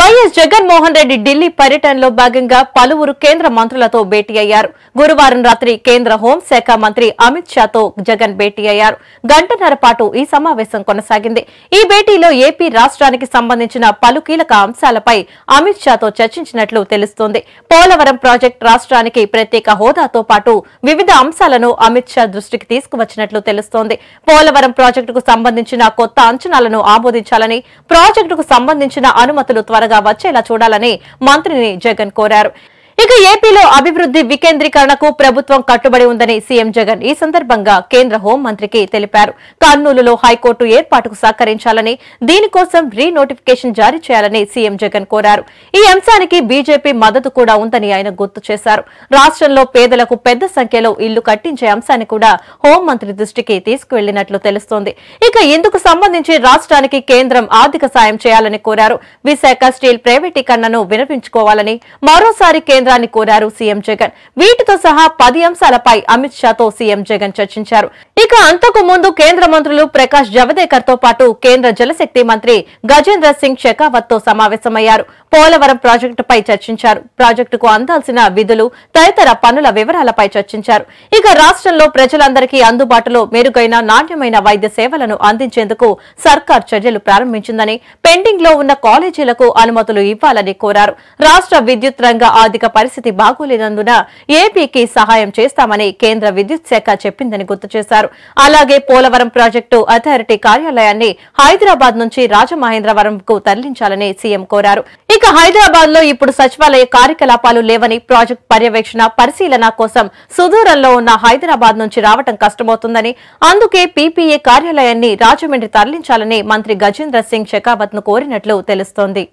YS Jaganmohan Reddy Delhi పర్యటనలో భాగంగా పలువురు కేంద్ర మంత్రులతో భేటీ అయ్యారు గురువారం రాత్రి కేంద్ర హోంశాఖ మంత్రి అమిత్ షాతో జగన్ భేటీ అయ్యారు గంటన్నర పాటు ఈ సమావేశం కొనసాగింది ఈ భేటీలో ఏపీ రాష్ట్రానికి సంబంధించిన పలు కీలక అంశాలపై అమిత్ షాతో చర్చించినట్లు తెలుస్తోంది పోలవరం ప్రాజెక్టు రాష్ట్రానికి ప్రత్యేక హోదాతో పాటు వివిధ అంశాలను అమిత్ షా దృష్టికి తీసుకువచ్చినట్లు తెలుస్తోంది పోలవరం ప్రాజెక్టుకు సంబంధించిన కొత్త అంచనాలను ఆమోదించాలని ప్రాజెక్టుకు సంబంధించిన అనుమతులు త్వరగా వచ్చేలా చూడాలని మంత్రిని జగన్ కోరారు ఇక ఏపీలో అభివృద్ధి వికేంద్రీకరణకు ప్రభుత్వం కట్టుబడి ఉందని సీఎం జగన్ ఈ సందర్భంగా కేంద్ర హోం మంత్రికి తెలిపారు కర్నూలులో హైకోర్టు ఏర్పాటుకు సహకరించాలని దీనికోసం రీ నోటిఫికేషన్ జారీ చేయాలని సీఎం జగన్ కోరారు ఈ అంశానికి బీజేపీ మద్దతు కూడా ఉందని ఆయన గుర్తు చేశారు రాష్ట్రంలో పేదలకు పెద్ద సంఖ్యలో ఇళ్లు కట్టించే అంశాన్ని కూడా హోం మంత్రి దృష్టికి తీసుకువెళ్లినట్లు తెలుస్తోంది ఇక ఇందుకు సంబంధించి రాష్ట్రానికి కేంద్రం ఆర్థిక సాయం చేయాలని కోరారు విశాఖ స్టీల్ ప్రైవేటీకరణను వినిపించుకోవాలని మరోసారి కేంద్ర కేంద్రాన్ని కోరారు సీఎం జగన్ వీటితో సహా పది అంశాలపై అమిత్ షాతో సీఎం జగన్ చర్చించారు ఇక అంతకు ముందు కేంద్ర మంత్రులు ప్రకాష్ జవదేకర్ తో పాటు కేంద్ర జలశక్తి మంత్రి గజేంద్ర సింగ్ షెకావత్ తో సమావేశమయ్యారు పోలవరం ప్రాజెక్టుపై చర్చించారు ప్రాజెక్టుకు అందాల్సిన విధులు తదితర పనుల వివరాలపై చర్చించారు ఇక రాష్ట్రంలో ప్రజలందరికీ అందుబాటులో మెరుగైన నాణ్యమైన వైద్య సేవలను అందించేందుకు సర్కార్ చర్యలు ప్రారంభించిందని పెండింగ్ లో ఉన్న కాలేజీలకు అనుమతులు ఇవ్వాలని కోరారు రాష్ట్ర విద్యుత్ రంగ ఆర్థిక పరిస్థితి బాగోలేనందున ఏపీకి సహాయం చేస్తామని కేంద్ర విద్యుత్ శాఖ చెప్పిందని గుర్తు చేశారు అలాగే పోలవరం ప్రాజెక్టు అథారిటీ కార్యాలయాన్ని హైదరాబాద్ నుంచి కు తరలించాలని సీఎం కోరారు ఇక హైదరాబాద్ లో ఇప్పుడు సచివాలయ కార్యకలాపాలు లేవని ప్రాజెక్టు పర్యవేక్షణ పరిశీలన కోసం సుదూరంలో ఉన్న హైదరాబాద్ నుంచి రావటం కష్టమవుతుందని అందుకే పీపీఏ కార్యాలయాన్ని రాజమండ్రి తరలించాలని మంత్రి గజేంద్ర సింగ్ షెకావత్ ను కోరినట్లు తెలుస్తోంది